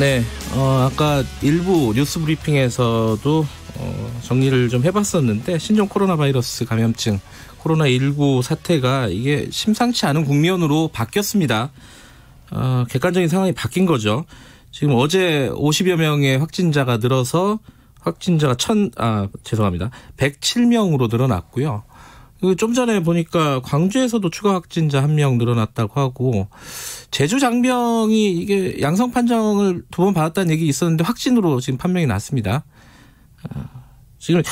네, 어, 아까 일부 뉴스 브리핑에서도 어, 정리를 좀 해봤었는데 신종 코로나 바이러스 감염증 코로나19 사태가 이게 심상치 않은 국면으로 바뀌었습니다. 어, 객관적인 상황이 바뀐 거죠. 지금 어제 50여 명의 확진자가 늘어서 확진자가 천, 아, 죄송합니다. 107명으로 늘어났고요. 그 좀 전에 보니까 광주에서도 추가 확진자 한 명 늘어났다고 하고 제주 장병이 이게 양성 판정을 두 번 받았다는 얘기 있었는데 확진으로 지금 판명이 났습니다. 아, 지금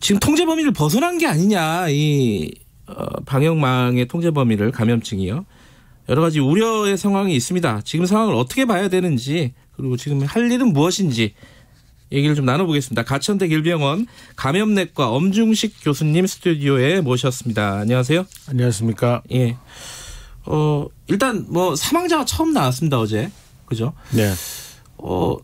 지금 통제 범위를 벗어난 게 아니냐 이 어, 방역망의 통제 범위를 감염증이요. 여러 가지 우려의 상황이 있습니다. 지금 상황을 어떻게 봐야 되는지 그리고 지금 할 일은 무엇인지 얘기를 좀 나눠보겠습니다. 가천대 길병원 감염내과 엄중식 교수님 스튜디오에 모셨습니다. 안녕하세요. 안녕하십니까. 예. 어, 일단 뭐 사망자가 처음 나왔습니다. 어제. 그죠? 네. 어,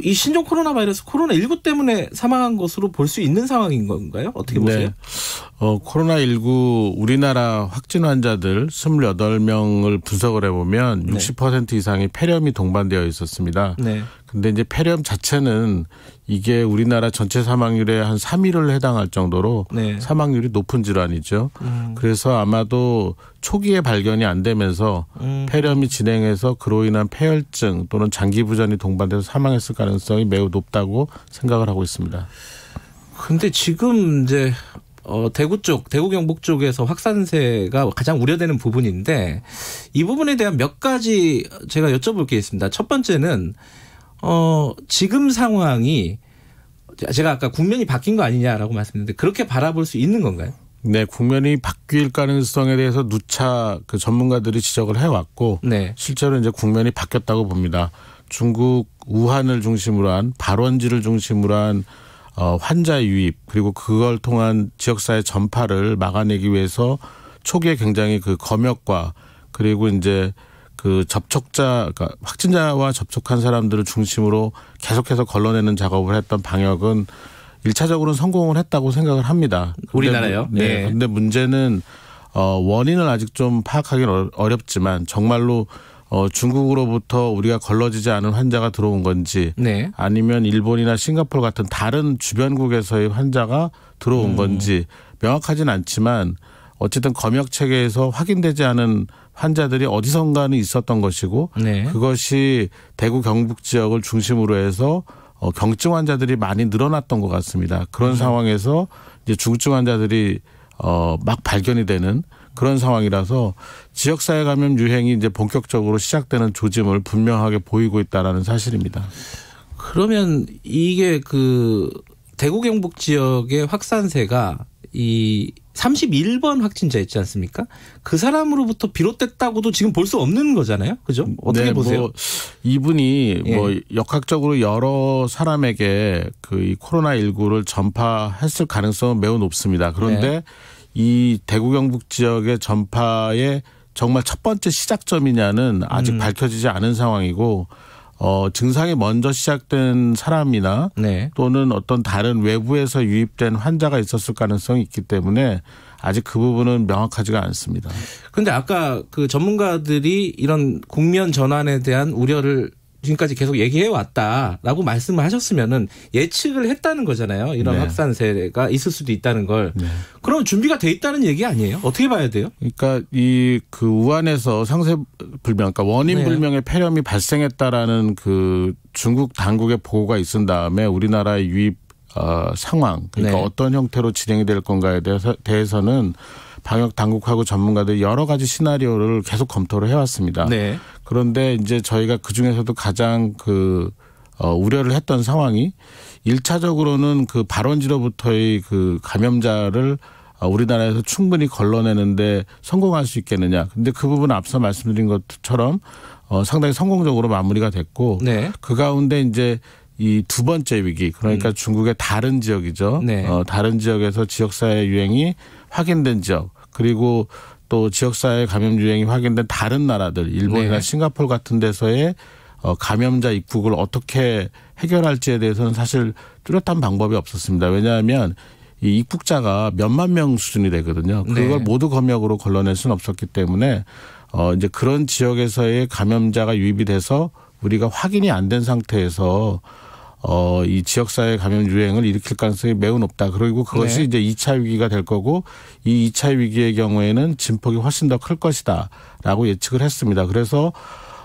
이 신종 코로나 바이러스 코로나 19 때문에 사망한 것으로 볼 수 있는 상황인 건가요? 어떻게 네. 보세요? 네. 어, 코로나 19 우리나라 확진 환자들 28명을 분석을 해 보면 네. 60% 이상이 폐렴이 동반되어 있었습니다. 네. 근데 이제 폐렴 자체는 이게 우리나라 전체 사망률의 한 3위를 해당할 정도로 네. 사망률이 높은 질환이죠. 음. 그래서 아마도 초기에 발견이 안 되면서 음. 폐렴이 진행해서 그로 인한 폐혈증 또는 장기 부전이 동반돼서 사망했을 가능성이 매우 높다고 생각을 하고 있습니다. 근데 지금 이제 어, 대구 쪽, 대구 경북 쪽에서 확산세가 가장 우려되는 부분인데 이 부분에 대한 몇 가지 제가 여쭤볼 게 있습니다. 첫 번째는 어, 지금 상황이 제가 아까 국면이 바뀐 거 아니냐라고 말씀드렸는데 그렇게 바라볼 수 있는 건가요? 네, 국면이 바뀔 가능성에 대해서 누차 그 전문가들이 지적을 해왔고 네. 실제로 이제 국면이 바뀌었다고 봅니다. 중국 우한을 중심으로 한 발원지를 중심으로 한 어, 환자 유입 그리고 그걸 통한 지역사회 전파를 막아내기 위해서 초기에 굉장히 그 검역과 그리고 이제 그 접촉자, 그러니까 확진자와 접촉한 사람들을 중심으로 계속해서 걸러내는 작업을 했던 방역은 일차적으로는 성공을 했다고 생각을 합니다. 우리나라요? 네. 네. 근데 문제는 어 원인을 아직 좀 파악하기는 어렵지만 정말로 어 중국으로부터 우리가 걸러지지 않은 환자가 들어온 건지 네. 아니면 일본이나 싱가폴 같은 다른 주변국에서의 환자가 들어온 음. 건지 명확하진 않지만 어쨌든 검역 체계에서 확인되지 않은 환자들이 어디선가는 있었던 것이고 네. 그것이 대구 경북 지역을 중심으로 해서 어, 경증 환자들이 많이 늘어났던 것 같습니다. 그런 네. 상황에서 이제 중증 환자들이 어, 막 발견이 되는 그런 상황이라서 지역사회 감염 유행이 이제 본격적으로 시작되는 조짐을 분명하게 보이고 있다라는 사실입니다. 그러면 이게 그 대구 경북 지역의 확산세가 이 31번 확진자 있지 않습니까? 그 사람으로부터 비롯됐다고도 지금 볼 수 없는 거잖아요. 그죠? 네, 어떻게 네, 보세요? 뭐 이분이 예. 뭐 역학적으로 여러 사람에게 그이 코로나 19를 전파했을 가능성은 매우 높습니다. 그런데 네. 이 대구 경북 지역의 전파의 정말 첫 번째 시작점이냐는 아직 음. 밝혀지지 않은 상황이고 어, 증상이 먼저 시작된 사람이나 네. 또는 어떤 다른 외부에서 유입된 환자가 있었을 가능성이 있기 때문에 아직 그 부분은 명확하지가 않습니다. 근데 아까 그 전문가들이 이런 국면 전환에 대한 우려를 지금까지 계속 얘기해 왔다라고 말씀을 하셨으면은 예측을 했다는 거잖아요. 이런 네. 확산세가 있을 수도 있다는 걸. 네. 그럼 준비가 돼 있다는 얘기 아니에요? 어떻게 봐야 돼요? 그러니까 이 그 우한에서 상세 불명, 그러니까 원인 네. 불명의 폐렴이 발생했다라는 그 중국 당국의 보고가 있은 다음에 우리나라의 유입 어, 상황, 그러니까 네. 어떤 형태로 진행이 될 건가에 대해서, 대해서는 방역 당국하고 전문가들 여러 가지 시나리오를 계속 검토를 해왔습니다. 네. 그런데 이제 저희가 그 중에서도 가장 그 어, 우려를 했던 상황이 일차적으로는그 발원지로부터의 그 감염자를 어, 우리나라에서 충분히 걸러내는데 성공할 수 있겠느냐. 근데 그 부분 앞서 말씀드린 것처럼 어, 상당히 성공적으로 마무리가 됐고 네. 그 가운데 이제 이 두 번째 위기 그러니까 음. 중국의 다른 지역이죠. 네. 어, 다른 지역에서 지역사회 유행이 확인된 지역 그리고 또 지역사회 감염 유행이 확인된 다른 나라들 일본이나 네. 싱가폴 같은 데서의 어, 감염자 입국을 어떻게 해결할지에 대해서는 사실 뚜렷한 방법이 없었습니다. 왜냐하면 이 입국자가 몇만 명 수준이 되거든요. 네. 그걸 네. 모두 검역으로 걸러낼 수는 없었기 때문에 어 이제 그런 지역에서의 감염자가 유입이 돼서 우리가 확인이 안 된 상태에서 어, 이 지역사회 감염 유행을 일으킬 가능성이 매우 높다. 그리고 그것이 네. 이제 2차 위기가 될 거고 이 2차 위기의 경우에는 진폭이 훨씬 더 클 것이다. 라고 예측을 했습니다. 그래서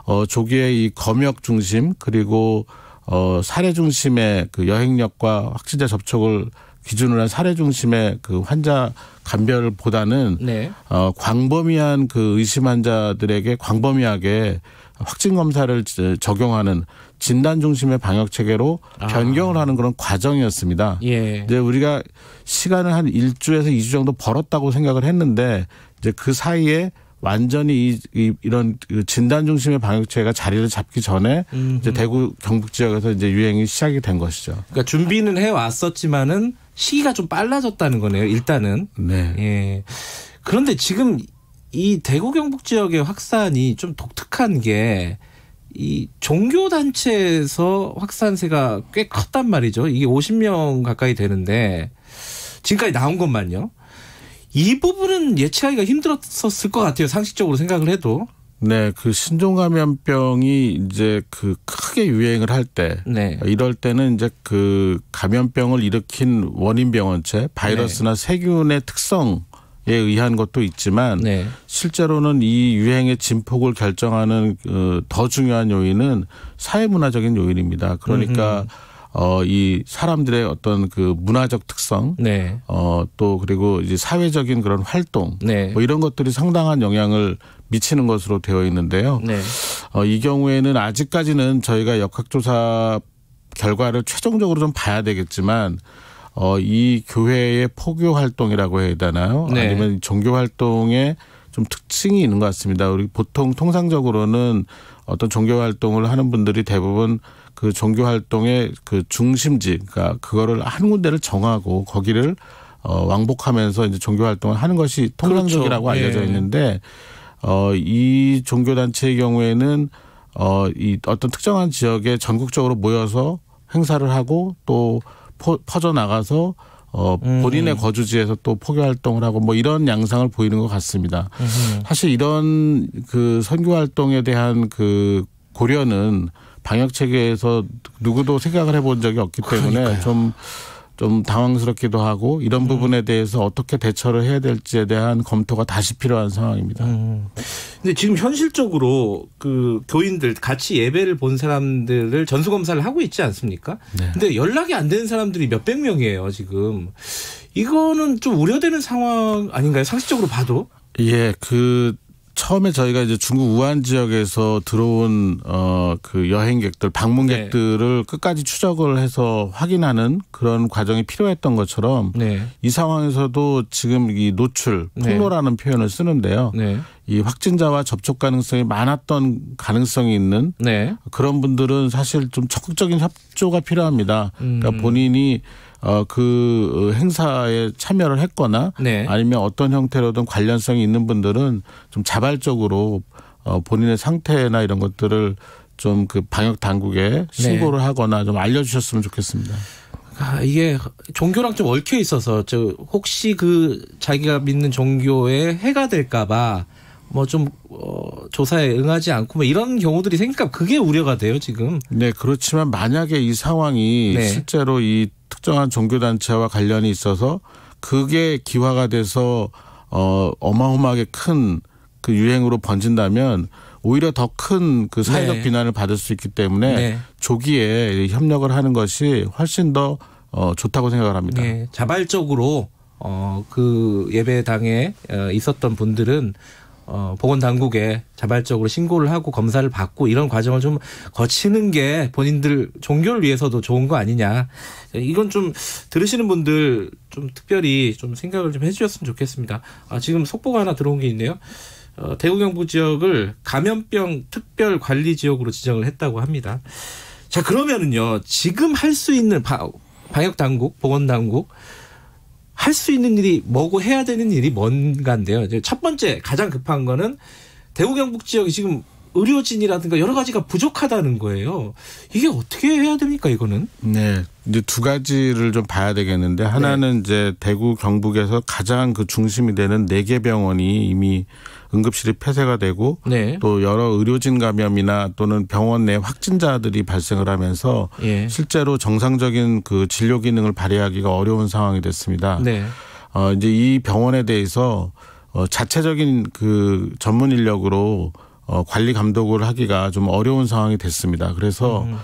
어, 조기에 이 검역 중심 그리고 어, 사례 중심의 그 여행력과 확진자 접촉을 기준으로 한 사례 중심의 그 환자 감별보다는 네. 어, 광범위한 그 의심 환자들에게 광범위하게 확진 검사를 적용하는 진단 중심의 방역 체계로 아. 변경을 하는 그런 과정이었습니다. 예. 이제 우리가 시간을 한일주에서 2주 정도 벌었다고 생각을 했는데 이제 그 사이에 완전히 이, 이, 이런 그 진단 중심의 방역 체계가 자리를 잡기 전에 음흠. 이제 대구 경북 지역에서 이제 유행이 시작이 된 것이죠. 그러니까 준비는 해 왔었지만은 시기가 좀 빨라졌다는 거네요. 일단은. 네. 예. 그런데 지금 이 대구 경북 지역의 확산이 좀 독특한 게이 종교 단체에서 확산세가 꽤 컸단 말이죠. 이게 50명 가까이 되는데 지금까지 나온 것만요. 이 부분은 예측하기가 힘들었을것 같아요. 상식적으로 생각을 해도. 네, 그 신종 감염병이 이제 그 크게 유행을 할 때, 네. 이럴 때는 이제 그 감염병을 일으킨 원인 병원체, 바이러스나 네. 세균의 특성 에 의한 것도 있지만 네. 실제로는 이 유행의 진폭을 결정하는 어, 더 중요한 요인은 사회문화적인 요인입니다. 그러니까 어, 이 사람들의 어떤 그 문화적 특성, 네. 어, 또 그리고 이제 사회적인 그런 활동, 네. 뭐 이런 것들이 상당한 영향을 미치는 것으로 되어 있는데요. 네. 어, 이 경우에는 아직까지는 저희가 역학조사 결과를 최종적으로 좀 봐야 되겠지만 어, 이 교회의 포교 활동이라고 해야 되나요? 네. 아니면 종교 활동에 좀 특징이 있는 것 같습니다. 우리 보통 통상적으로는 어떤 종교 활동을 하는 분들이 대부분 그 종교 활동의 그 중심지, 그러니까 그거를 한 군데를 정하고 거기를 어, 왕복하면서 이제 종교 활동을 하는 것이 그렇죠. 통상적이라고 그렇죠. 알려져 있는데 어, 이 종교 단체의 경우에는 어, 이 어떤 특정한 지역에 전국적으로 모여서 행사를 하고 또 퍼져 나가서 어, 음. 본인의 음. 거주지에서 또 포교 활동을 하고 뭐 이런 양상을 보이는 것 같습니다. 음 사실 이런 그 선교 활동에 대한 그 고려는 방역 체계에서 누구도 생각을 해본 적이 없기 때문에 그러니까요. 좀좀 당황스럽기도 하고 이런 음. 부분에 대해서 어떻게 대처를 해야 될지에 대한 검토가 다시 필요한 상황입니다. 음. 근데 지금 현실적으로 그 교인들 같이 예배를 본 사람들을 전수 검사를 하고 있지 않습니까? 네. 근데 연락이 안 되는 사람들이 몇백 명이에요, 지금. 이거는 좀 우려되는 상황 아닌가요? 상식적으로 봐도? 예, 그 처음에 저희가 이제 중국 우한 지역에서 들어온 어그 여행객들 방문객들을 네. 끝까지 추적을 해서 확인하는 그런 과정이 필요했던 것처럼 네. 이 상황에서도 지금 이 노출 네. 폭로라는 네. 표현을 쓰는데요. 네. 이 확진자와 접촉 가능성이 많았던 가능성이 있는 네. 그런 분들은 사실 좀 적극적인 협조가 필요합니다. 그러니까 음. 본인이 어그 어, 행사에 참여를 했거나 네. 아니면 어떤 형태로든 관련성이 있는 분들은 좀 자발적으로 어 본인의 상태나 이런 것들을 좀 그 방역 당국에 네. 신고를 네. 하거나 좀 알려주셨으면 좋겠습니다. 아, 이게 종교랑 좀 얽혀 있어서 저 혹시 그 자기가 믿는 종교에 해가 될까봐 뭐좀 어, 조사에 응하지 않고 뭐 이런 경우들이 생기니까 그게 우려가 돼요 지금. 네 그렇지만 만약에 이 상황이 네. 실제로 이 특정한 종교 단체와 관련이 있어서 그게 기화가 돼서 어 어마어마하게 큰 그 유행으로 번진다면 오히려 더 큰 그 사회적 네. 비난을 받을 수 있기 때문에 네. 조기에 협력을 하는 것이 훨씬 더 어, 좋다고 생각을 합니다. 네. 자발적으로 어, 그 예배당에 어, 있었던 분들은 어, 보건당국에 자발적으로 신고를 하고 검사를 받고 이런 과정을 좀 거치는 게 본인들 종교를 위해서도 좋은 거 아니냐. 이건 좀 들으시는 분들 좀 특별히 좀 생각을 좀 해주셨으면 좋겠습니다. 아, 지금 속보가 하나 들어온 게 있네요. 어, 대구 경북 지역을 감염병 특별 관리 지역으로 지정을 했다고 합니다. 자, 그러면은요, 지금 할 수 있는 방역 당국, 보건 당국, 할수 있는 일이 뭐고 해야 되는 일이 뭔가인데요. 첫 번째 가장 급한 거는 대구 경북 지역이 지금 의료진이라든가 여러 가지가 부족하다는 거예요. 이게 어떻게 해야 됩니까 이거는? 네. 이제 두 가지를 좀 봐야 되겠는데 하나는 네. 이제 대구 경북에서 가장 그 중심이 되는 네 개 병원이 이미 응급실이 폐쇄가 되고 네. 또 여러 의료진 감염이나 또는 병원 내 확진자들이 발생을 하면서 네. 실제로 정상적인 그 진료 기능을 발휘하기가 어려운 상황이 됐습니다. 네. 어 이제 이 병원에 대해서 어 자체적인 그 전문 인력으로 어, 관리 감독을 하기가 좀 어려운 상황이 됐습니다. 그래서 음, 음.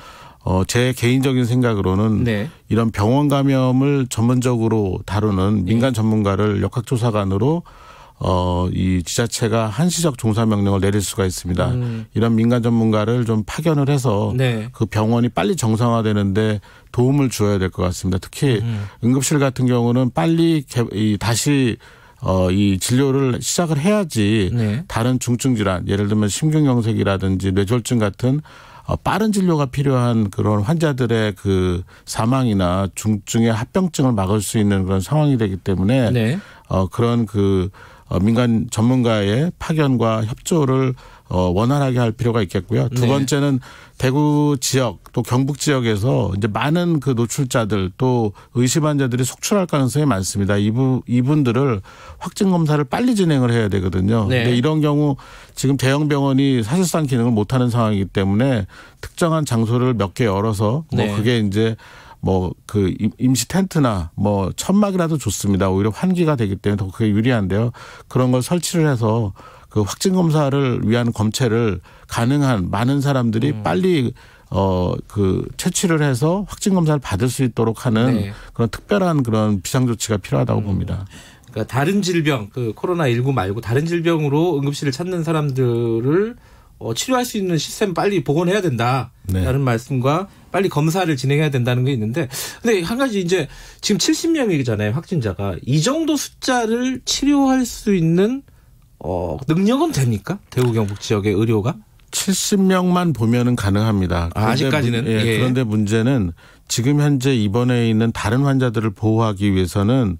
어, 제 개인적인 생각으로는 네. 이런 병원 감염을 전문적으로 다루는 네. 민간 전문가를 역학조사관으로 어, 이 지자체가 한시적 종사 명령을 내릴 수가 있습니다. 음. 이런 민간 전문가를 좀 파견을 해서 네. 그 병원이 빨리 정상화되는데 도움을 주어야 될 것 같습니다. 특히 음. 응급실 같은 경우는 빨리 개, 이, 다시 어, 이 진료를 시작을 해야지 네. 다른 중증 질환 예를 들면 심근경색이라든지 뇌졸중 같은 어, 빠른 진료가 필요한 그런 환자들의 그 사망이나 중증의 합병증을 막을 수 있는 그런 상황이 되기 때문에 네. 어, 그런 그 어, 민간 전문가의 파견과 협조를 어, 원활하게 할 필요가 있겠고요. 두 네. 번째는 대구 지역 또 경북 지역에서 이제 많은 그 노출자들 또 의심 환자들이 속출할 가능성이 많습니다. 이부 이분들을 확진 검사를 빨리 진행을 해야 되거든요. 네. 근데 이런 경우 지금 대형 병원이 사실상 기능을 못 하는 상황이기 때문에 특정한 장소를 몇 개 열어서 뭐 네. 그게 이제 뭐그 임시 텐트나 뭐 천막이라도 좋습니다. 오히려 환기가 되기 때문에 더 그게 유리한데요. 그런 걸 설치를 해서 그 확진 검사를 위한 검체를 가능한 많은 사람들이 음. 빨리 어, 그, 채취를 해서 확진 검사를 받을 수 있도록 하는 네. 그런 특별한 그런 비상조치가 필요하다고 음. 봅니다. 그러니까 다른 질병, 그 코로나19 말고 다른 질병으로 응급실을 찾는 사람들을 어, 치료할 수 있는 시스템 빨리 복원해야 된다. 라는 네. 말씀과 빨리 검사를 진행해야 된다는 게 있는데 근데 한 가지 이제 지금 70명이잖아요 확진자가 이 정도 숫자를 치료할 수 있는 어 능력은 됩니까 대구 경북 지역의 의료가? 70명만 보면은 가능합니다. 아, 아직까지는 예, 예. 그런데 문제는 지금 현재 입원해 있는 다른 환자들을 보호하기 위해서는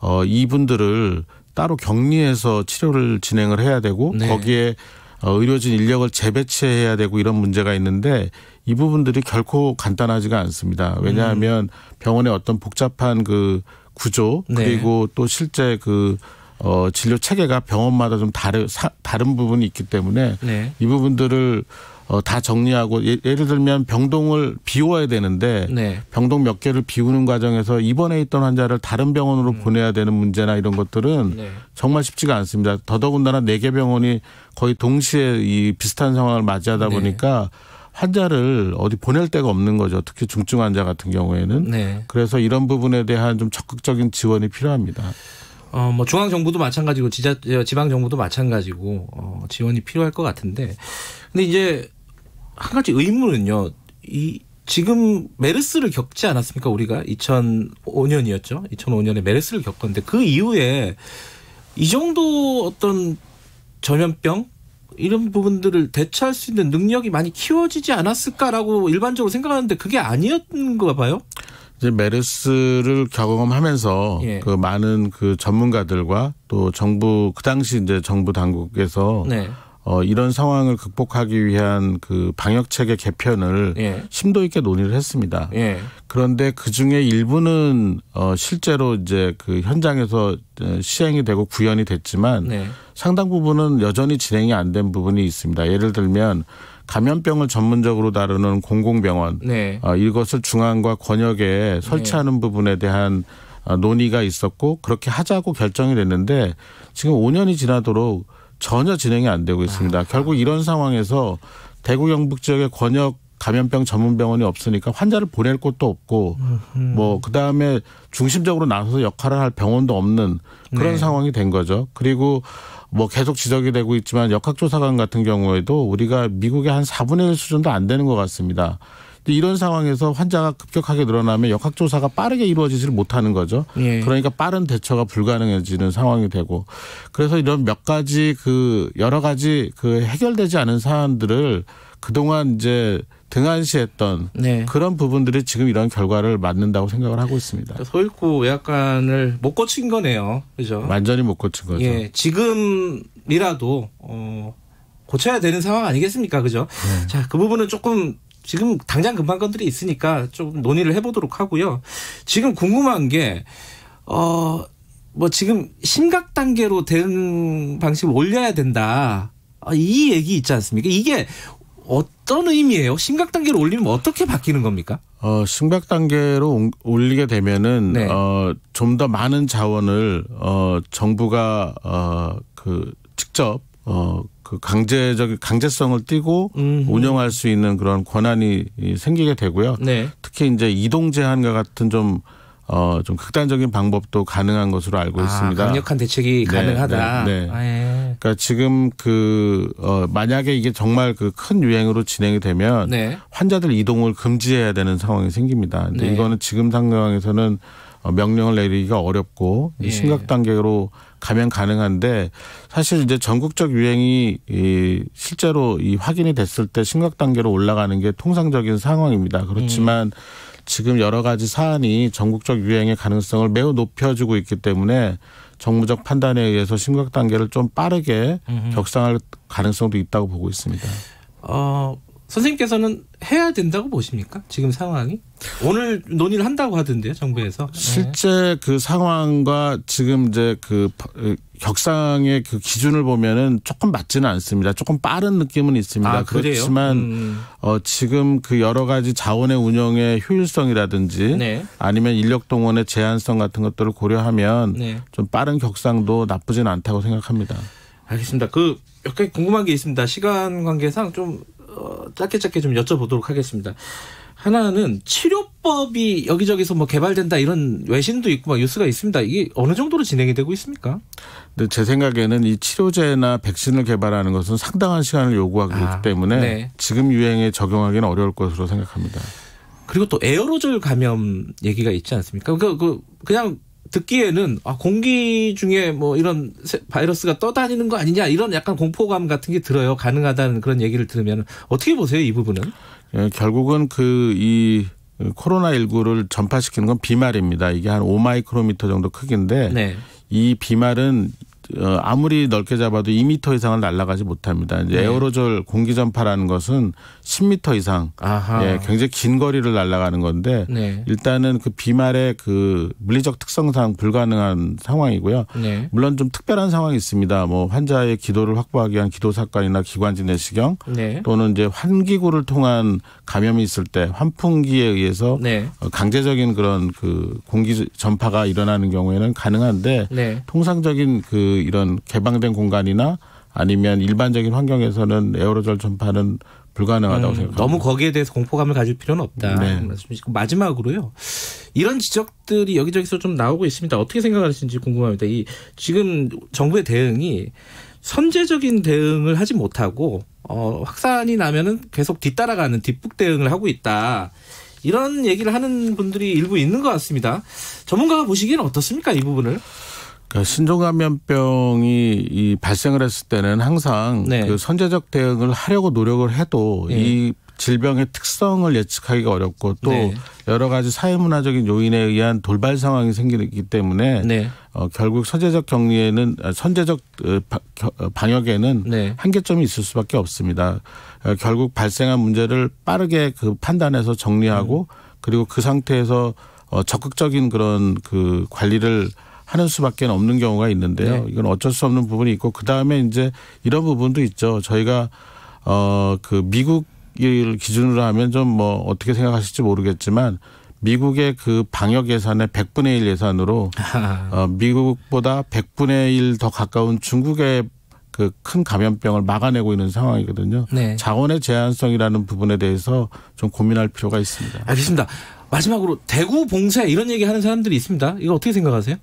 어 이분들을 따로 격리해서 치료를 진행을 해야 되고 네. 거기에 어, 의료진 인력을 재배치해야 되고 이런 문제가 있는데 이 부분들이 결코 간단하지가 않습니다. 왜냐하면 음. 병원의 어떤 복잡한 그 구조 네. 그리고 네. 또 실제 그 어, 진료 체계가 병원마다 좀 다르, 사, 다른 부분이 있기 때문에 네. 이 부분들을 어, 다 정리하고 예, 를 들면 병동을 비워야 되는데 네. 병동 몇 개를 비우는 과정에서 입원해 있던 환자를 다른 병원으로 음. 보내야 되는 문제나 이런 것들은 네. 정말 쉽지가 않습니다. 더더군다나 네 개 병원이 거의 동시에 이 비슷한 상황을 맞이하다 네. 보니까 환자를 어디 보낼 데가 없는 거죠. 특히 중증 환자 같은 경우에는. 네. 그래서 이런 부분에 대한 좀 적극적인 지원이 필요합니다. 어, 뭐 중앙 정부도 마찬가지고 지자 어, 지방 정부도 마찬가지고 어, 지원이 필요할 것 같은데. 근데 이제 한 가지 의문은요. 이 지금 메르스를 겪지 않았습니까? 우리가 2005년이었죠. 2005년에 메르스를 겪었는데 그 이후에 이 정도 어떤 전염병 이런 부분들을 대처할 수 있는 능력이 많이 키워지지 않았을까라고 일반적으로 생각하는데 그게 아니었는가 봐요. 이제 메르스를 경험하면서 예. 그 많은 그 전문가들과 또 정부 그 당시 이제 정부 당국에서 네. 어, 이런 상황을 극복하기 위한 그 방역책의 개편을 예. 심도 있게 논의를 했습니다. 예. 그런데 그 중에 일부는 어, 실제로 이제 그 현장에서 어, 시행이 되고 구현이 됐지만 네. 상당 부분은 여전히 진행이 안 된 부분이 있습니다. 예를 들면 감염병을 전문적으로 다루는 공공병원 네. 어, 이것을 중앙과 권역에 설치하는 네. 부분에 대한 어, 논의가 있었고 그렇게 하자고 결정이 됐는데 지금 5년이 지나도록 전혀 진행이 안 되고 있습니다. 아. 결국 이런 상황에서 대구 경북 지역의 권역 감염병 전문병원이 없으니까 환자를 보낼 곳도 없고 으뭐 그다음에 중심적으로 나서서 역할을 할 병원도 없는 그런 네. 상황이 된 거죠. 그리고 뭐 계속 지적이 되고 있지만 역학조사관 같은 경우에도 우리가 미국의 한 4분의 1 수준도 안 되는 것 같습니다. 이런 상황에서 환자가 급격하게 늘어나면 역학조사가 빠르게 이루어지지를 못하는 거죠. 예. 그러니까 빠른 대처가 불가능해지는 상황이 되고 그래서 이런 몇 가지 그 여러 가지 그 해결되지 않은 사안들을 그동안 이제 등한시했던 네. 그런 부분들이 지금 이런 결과를 맞는다고 생각을 하고 있습니다. 소일구 약관을 못 고친 거네요. 그죠? 완전히 못 고친 거죠. 예, 지금이라도 어 고쳐야 되는 상황 아니겠습니까? 그죠? 네. 자, 그 부분은 조금 지금 당장 금방 건들이 있으니까 좀 논의를 해보도록 하고요. 지금 궁금한 게, 어, 뭐 지금 심각 단계로 대응 방식을 올려야 된다. 아, 이 얘기 있지 않습니까? 이게 어떤 의미예요? 심각 단계로 올리면 어떻게 바뀌는 겁니까? 어, 심각 단계로 올리게 되면은 네. 어, 좀 더 많은 자원을 어, 정부가 어, 그 직접 어, 그 강제적 강제성을 띠고 음흠. 운영할 수 있는 그런 권한이 생기게 되고요. 네. 특히 이제 이동 제한과 같은 좀 어, 좀 극단적인 방법도 가능한 것으로 알고 아, 있습니다. 강력한 대책이 네, 가능하다. 네. 네. 아, 예. 그러니까 지금 그, 어, 만약에 이게 정말 그 큰 유행으로 진행이 되면 네. 환자들 이동을 금지해야 되는 상황이 생깁니다. 근데 네. 이거는 지금 상황에서는 어, 명령을 내리기가 어렵고 예. 심각 단계로 가면 가능한데 사실 이제 전국적 유행이 이 실제로 이 확인이 됐을 때 심각 단계로 올라가는 게 통상적인 상황입니다. 그렇지만 음. 지금 여러 가지 사안이 전국적 유행의 가능성을 매우 높여주고 있기 때문에 정무적 판단에 의해서 심각 단계를 좀 빠르게 음. 격상할 가능성도 있다고 보고 있습니다. 어. 선생님께서는 해야 된다고 보십니까? 지금 상황이? 오늘 논의를 한다고 하던데요, 정부에서. 네. 실제 그 상황과 지금 이제 그, 그 격상의 그 기준을 보면은 조금 맞지는 않습니다. 조금 빠른 느낌은 있습니다. 아, 그렇지만 음. 어, 지금 그 여러 가지 자원의 운영의 효율성이라든지 네. 아니면 인력 동원의 제한성 같은 것들을 고려하면 네. 좀 빠른 격상도 나쁘진 않다고 생각합니다. 알겠습니다. 그몇 가지 궁금한 게 있습니다. 시간 관계상 좀 어, 짧게 짧게 좀 여쭤보도록 하겠습니다. 하나는 치료법이 여기저기서 뭐 개발된다 이런 외신도 있고 막 뉴스가 있습니다. 이게 어느 정도로 진행이 되고 있습니까? 근데 제 생각에는 이 치료제나 백신을 개발하는 것은 상당한 시간을 요구하기 아, 때문에 네. 지금 유행에 적용하기는 어려울 것으로 생각합니다. 그리고 또 에어로졸 감염 얘기가 있지 않습니까? 그그 그러니까 그냥 듣기에는 아, 공기 중에 뭐 이런 바이러스가 떠다니는 거 아니냐 이런 약간 공포감 같은 게 들어요. 가능하다는 그런 얘기를 들으면 어떻게 보세요 이 부분은? 예, 결국은 그 이 코로나19를 전파시키는 건 비말입니다. 이게 한 5마이크로미터 정도 크기인데 네. 이 비말은 어, 아무리 넓게 잡아도 2미터 이상을 날아가지 못합니다. 이제 네. 에어로졸 공기 전파라는 것은 10미터 이상, 아하. 예, 굉장히 긴 거리를 날아가는 건데 네. 일단은 그 비말의 그 물리적 특성상 불가능한 상황이고요. 네. 물론 좀 특별한 상황이 있습니다. 뭐 환자의 기도를 확보하기 위한 기도 사건이나 기관지 내시경 네. 또는 이제 환기구를 통한 감염이 있을 때 환풍기에 의해서 네. 어, 강제적인 그런 그 공기 전파가 일어나는 경우에는 가능한데 네. 통상적인 그 이런 개방된 공간이나 아니면 일반적인 환경에서는 에어로졸 전파는 불가능하다고 음, 생각합니다. 너무 거기에 대해서 공포감을 가질 필요는 없다. 네. 마지막으로요. 이런 지적들이 여기저기서 좀 나오고 있습니다. 어떻게 생각하시는지 궁금합니다. 이 지금 정부의 대응이 선제적인 대응을 하지 못하고 어, 확산이 나면은 계속 뒤따라가는 뒷북 대응을 하고 있다. 이런 얘기를 하는 분들이 일부 있는 것 같습니다. 전문가가 보시기에는 어떻습니까? 이 부분을? 그러니까 신종감염병이 이 발생을 했을 때는 항상 네. 그 선제적 대응을 하려고 노력을 해도 네. 이 질병의 특성을 예측하기가 어렵고 또 네. 여러 가지 사회문화적인 요인에 의한 돌발 상황이 생기기 때문에 네. 어, 결국 선제적 격리에는 아, 선제적 어, 어, 방역에는 네. 한계점이 있을 수밖에 없습니다. 어, 결국 발생한 문제를 빠르게 그 판단해서 정리하고 음. 그리고 그 상태에서 어, 적극적인 그런 그 관리를 하는 수밖에 없는 경우가 있는데요. 네. 이건 어쩔 수 없는 부분이 있고 그 다음에 이제 이런 부분도 있죠. 저희가 어 그 미국을 기준으로 하면 좀 뭐 어떻게 생각하실지 모르겠지만 미국의 그 방역 예산의 100분의 1 예산으로 어, 미국보다 100분의 1 더 가까운 중국의 그 큰 감염병을 막아내고 있는 상황이거든요. 네. 자원의 제한성이라는 부분에 대해서 좀 고민할 필요가 있습니다. 알겠습니다. 마지막으로 대구 봉쇄 이런 얘기 하는 사람들이 있습니다. 이거 어떻게 생각하세요?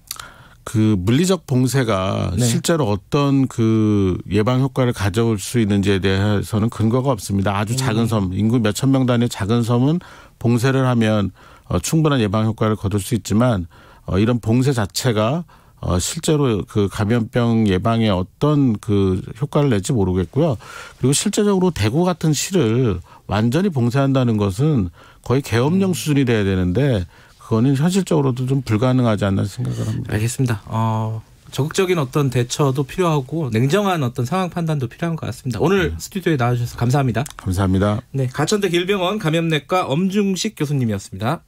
그 물리적 봉쇄가 네. 실제로 어떤 그 예방 효과를 가져올 수 있는지에 대해서는 근거가 없습니다. 아주 음. 작은 섬, 인구 몇천명 단위의 작은 섬은 봉쇄를 하면 어, 충분한 예방 효과를 거둘 수 있지만 어, 이런 봉쇄 자체가 어, 실제로 그 감염병 예방에 어떤 그 효과를 낼지 모르겠고요. 그리고 실제적으로 대구 같은 시를 완전히 봉쇄한다는 것은 거의 계엄령 음. 수준이 돼야 되는데 그거는 현실적으로도 좀 불가능하지 않나 생각을 합니다. 알겠습니다. 어, 적극적인 어떤 대처도 필요하고 냉정한 어떤 상황 판단도 필요한 것 같습니다. 오늘 네. 스튜디오에 나와주셔서 감사합니다. 감사합니다. 네, 가천대 길병원 감염내과 엄중식 교수님이었습니다.